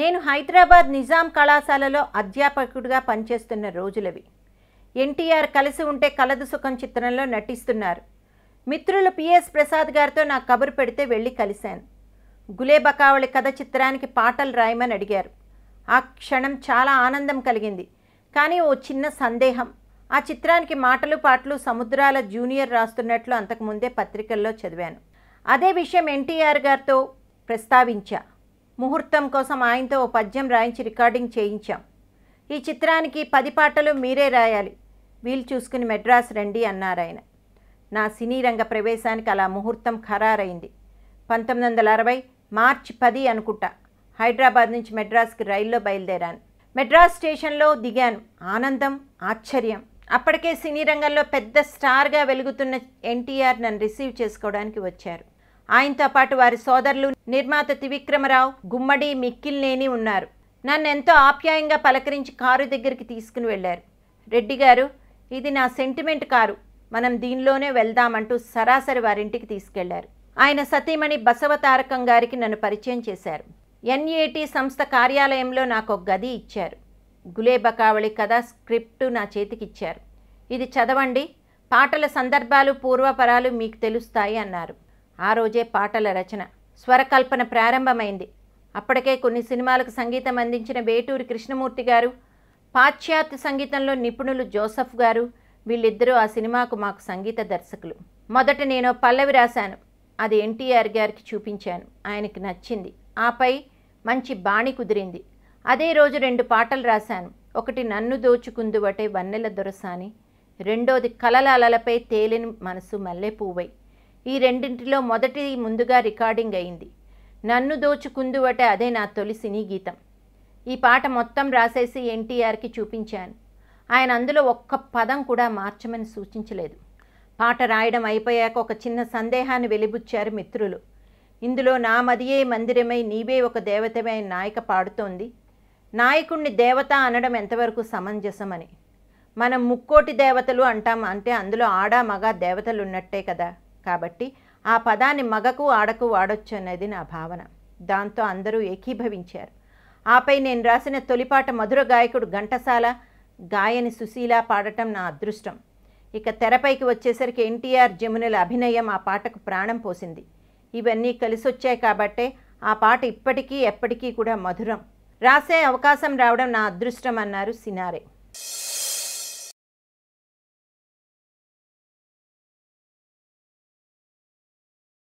నేను హైదరాబాద్ నిజాం కళాశాలలో అధ్యాపకుడిగా పనిచేస్తున్న రోజులవి ఎన్టీఆర్ కలిసి ఉంటే కలదు సుఖం చిత్రంలో నటిస్తున్నారు మిత్రులు పిఎస్ ప్రసాద్ గారితో నా కబురు పెడితే వెళ్ళి కలిశాను గులేబకావళి కథ చిత్రానికి పాటలు రాయమని అడిగారు ఆ క్షణం చాలా ఆనందం కలిగింది కానీ ఓ చిన్న సందేహం ఆ చిత్రానికి మాటలు పాటలు సముద్రాల జూనియర్ రాస్తున్నట్లు అంతకుముందే పత్రికల్లో చదివాను అదే విషయం ఎన్టీఆర్ గారితో ప్రస్తావించా ముహూర్తం కోసం ఆయనతో ఓ పద్యం రాయించి రికార్డింగ్ చేయించాం ఈ చిత్రానికి పది పాటలు మీరే రాయాలి వీలు చూసుకుని మెడ్రాస్ రండి అన్నారాయన నా సినీ రంగ ప్రవేశానికి అలా ముహూర్తం ఖరారైంది పంతొమ్మిది వందల అరవై మార్చి పది అనుకుంటా హైదరాబాద్ నుంచి మెడ్రాస్కి రైల్లో బయలుదేరాను మెడ్రాస్ స్టేషన్లో దిగాను ఆనందం ఆశ్చర్యం అప్పటికే సినీ రంగంలో పెద్ద స్టార్గా వెలుగుతున్న ఎన్టీఆర్ నన్ను రిసీవ్ చేసుకోవడానికి వచ్చారు ఆయనతో పాటు వారి సోదరులు నిర్మాత త్రివిక్రమరావు గుమ్మడి మిక్కిల్నేని ఉన్నారు నన్నెంతో ఆప్యాయంగా పలకరించి కారు దగ్గరికి తీసుకుని వెళ్ళారు రెడ్డి గారు ఇది నా సెంటిమెంట్ కారు మనం దీనిలోనే వెళ్దామంటూ సరాసరి వారింటికి తీసుకెళ్లారు ఆయన సతీమణి బసవతారకం గారికి నన్ను పరిచయం చేశారు ఎన్ఏటి సంస్థ కార్యాలయంలో నాకు ఒక గది ఇచ్చారు గులేబకావళి కథ స్క్రిప్ట్ నా చేతికిచ్చారు ఇది చదవండి పాటల సందర్భాలు పూర్వపరాలు మీకు తెలుస్తాయి అన్నారు ఆ రోజే పాటల రచన స్వరకల్పన ప్రారంభమైంది అప్పటికే కొన్ని సినిమాలకు సంగీతం అందించిన వేటూరి కృష్ణమూర్తి గారు పాశ్చాత్య సంగీతంలో నిపుణులు జోసఫ్ గారు వీళ్ళిద్దరూ ఆ సినిమాకు మాకు సంగీత దర్శకులు మొదట నేను పల్లవి రాశాను అది ఎన్టీఆర్ గారికి చూపించాను ఆయనకి నచ్చింది ఆపై మంచి బాణి కుదిరింది అదే రోజు రెండు పాటలు రాశాను ఒకటి నన్ను దోచుకుందువటే వన్నెల దొరసాని రెండోది కలల అలలపై తేలిన మనసు మల్లెపూవై ఈ రెండింటిలో మొదటి ముందుగా రికార్డింగ్ అయింది నన్ను దోచుకుందువట అదే నా తొలి సినీ గీతం ఈ పాట మొత్తం రాసేసి ఎన్టీఆర్కి చూపించాను ఆయన అందులో ఒక్క పదం కూడా మార్చమని సూచించలేదు పాట రాయడం అయిపోయాక ఒక చిన్న సందేహాన్ని వెలిబుచ్చారు మిత్రులు ఇందులో నా మదియే మందిరమై నీవే ఒక దేవతమై నాయక పాడుతోంది నాయకుణ్ణి దేవత అనడం ఎంతవరకు సమంజసమని మనం ముక్కోటి దేవతలు అంటాం అంటే అందులో ఆడా మగ దేవతలు ఉన్నట్టే కదా కాబట్టి ఆ పదాన్ని మగకు ఆడకు వాడొచ్చు అనేది నా భావన దాంతో అందరూ ఏకీభవించారు ఆపై నేను రాసిన తొలిపాట మధుర గాయకుడు ఘంటసాల గాయని సుశీల పాడటం నా అదృష్టం ఇక తెరపైకి వచ్చేసరికి ఎన్టీఆర్ జమునుల అభినయం ఆ పాటకు ప్రాణం పోసింది ఇవన్నీ కలిసొచ్చాయి కాబట్టే ఆ పాట ఇప్పటికీ ఎప్పటికీ కూడా మధురం రాసే అవకాశం రావడం నా అదృష్టం అన్నారు సినారే